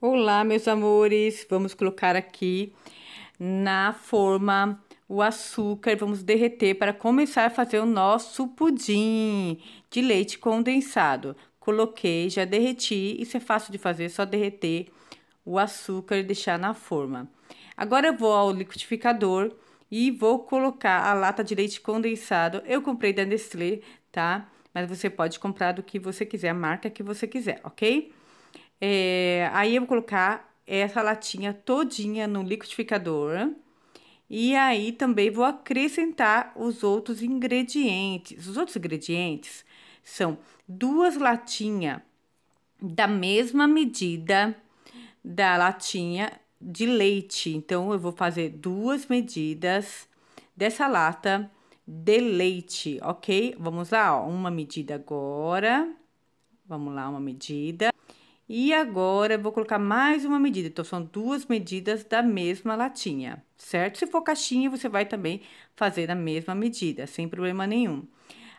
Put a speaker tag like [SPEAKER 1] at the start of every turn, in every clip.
[SPEAKER 1] Olá, meus amores! Vamos colocar aqui na forma o açúcar, vamos derreter para começar a fazer o nosso pudim de leite condensado. Coloquei, já derreti, isso é fácil de fazer, só derreter o açúcar e deixar na forma. Agora eu vou ao liquidificador e vou colocar a lata de leite condensado. Eu comprei da Nestlé, tá? Mas você pode comprar do que você quiser, a marca que você quiser, ok? É, aí eu vou colocar essa latinha todinha no liquidificador. E aí também vou acrescentar os outros ingredientes. Os outros ingredientes são duas latinhas da mesma medida da latinha de leite. Então eu vou fazer duas medidas dessa lata de leite, ok? Vamos lá, ó, uma medida agora. Vamos lá, uma medida. E agora eu vou colocar mais uma medida. Então, são duas medidas da mesma latinha, certo? Se for caixinha, você vai também fazer a mesma medida, sem problema nenhum.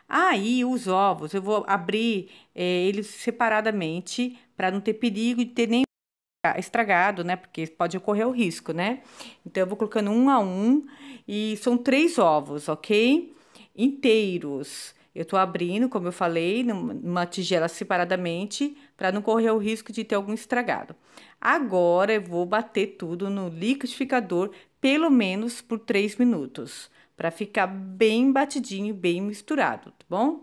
[SPEAKER 1] Aí, os ovos, eu vou abrir é, eles separadamente, para não ter perigo de ter nem estragado, né? Porque pode ocorrer o risco, né? Então, eu vou colocando um a um, e são três ovos, ok? Inteiros. Eu estou abrindo, como eu falei, numa tigela separadamente, para não correr o risco de ter algum estragado. Agora eu vou bater tudo no liquidificador, pelo menos por 3 minutos, para ficar bem batidinho, bem misturado, tá bom?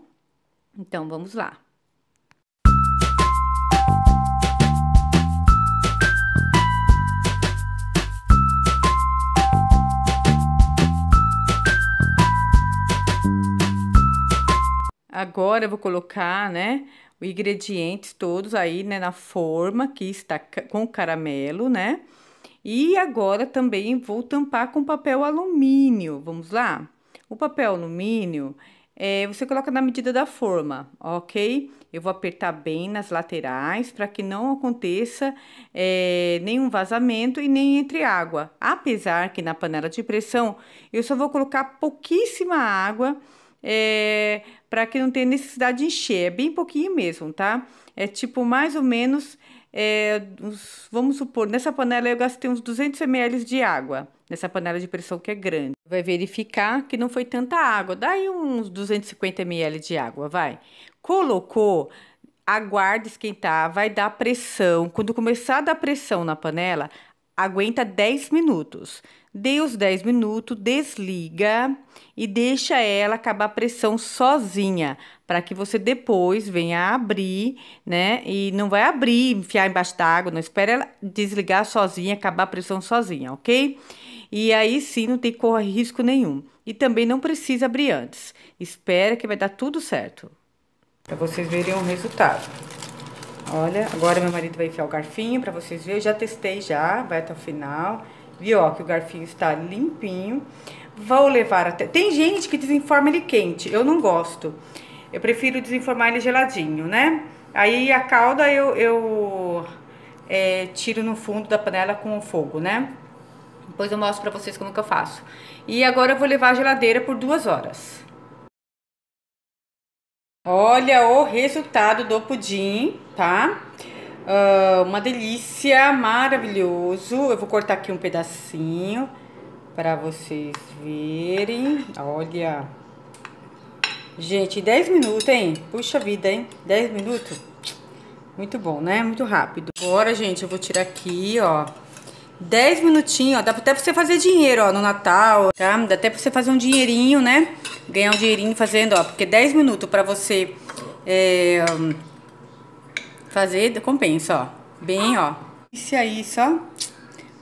[SPEAKER 1] Então vamos lá. Agora eu vou colocar, né, os ingredientes todos aí, né, na forma que está com caramelo, né? E agora também vou tampar com papel alumínio. Vamos lá? O papel alumínio é, você coloca na medida da forma, ok? Eu vou apertar bem nas laterais para que não aconteça é, nenhum vazamento e nem entre água. Apesar que na panela de pressão eu só vou colocar pouquíssima água é, para que não tenha necessidade de encher. É bem pouquinho mesmo, tá? É tipo mais ou menos, é, uns, vamos supor, nessa panela eu gastei uns 200 ml de água, nessa panela de pressão que é grande. Vai verificar que não foi tanta água, daí uns 250 ml de água, vai. Colocou, aguarda esquentar, vai dar pressão. Quando começar a dar pressão na panela, aguenta 10 minutos. Dê os 10 minutos, desliga e deixa ela acabar a pressão sozinha, para que você depois venha abrir, né? E não vai abrir, enfiar embaixo da água, não espera ela desligar sozinha, acabar a pressão sozinha, ok? E aí sim não tem correr risco nenhum. E também não precisa abrir antes. Espera que vai dar tudo certo. Para vocês verem o resultado. Olha, agora meu marido vai enfiar o garfinho pra vocês verem. Eu já testei já, vai até o final. Viu, ó, que o garfinho está limpinho. Vou levar até... Tem gente que desenforma ele quente, eu não gosto. Eu prefiro desenformar ele geladinho, né? Aí a calda eu, eu é, tiro no fundo da panela com o fogo, né? Depois eu mostro pra vocês como que eu faço. E agora eu vou levar a geladeira por duas horas. Olha o resultado do pudim, tá? Uh, uma delícia, maravilhoso. Eu vou cortar aqui um pedacinho para vocês verem. Olha. Gente, 10 minutos, hein? Puxa vida, hein? 10 minutos. Muito bom, né? Muito rápido. Agora, gente, eu vou tirar aqui, ó. 10 minutinhos, ó, dá até pra você fazer dinheiro, ó, no Natal, tá? Dá até pra você fazer um dinheirinho, né? Ganhar um dinheirinho fazendo, ó, porque 10 minutos pra você é, fazer, compensa, ó. Bem, ó. isso aí, só,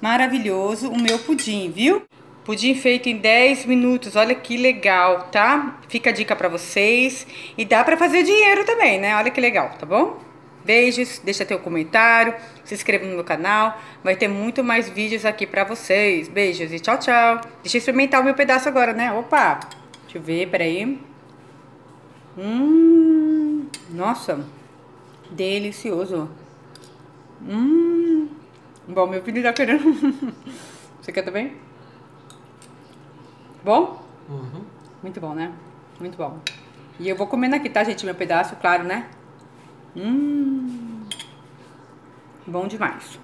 [SPEAKER 1] maravilhoso, o meu pudim, viu? Pudim feito em 10 minutos, olha que legal, tá? Fica a dica pra vocês. E dá pra fazer dinheiro também, né? Olha que legal, tá bom? Beijos, deixa teu comentário, se inscreva no canal, vai ter muito mais vídeos aqui pra vocês. Beijos e tchau, tchau. Deixa eu experimentar o meu pedaço agora, né? Opa, deixa eu ver, peraí. Hum, nossa, delicioso. Hum, bom, meu filho tá querendo. Você quer também? Bom? Uhum. Muito bom, né? Muito bom. E eu vou comendo aqui, tá, gente? Meu pedaço, claro, né? Hum, bom demais.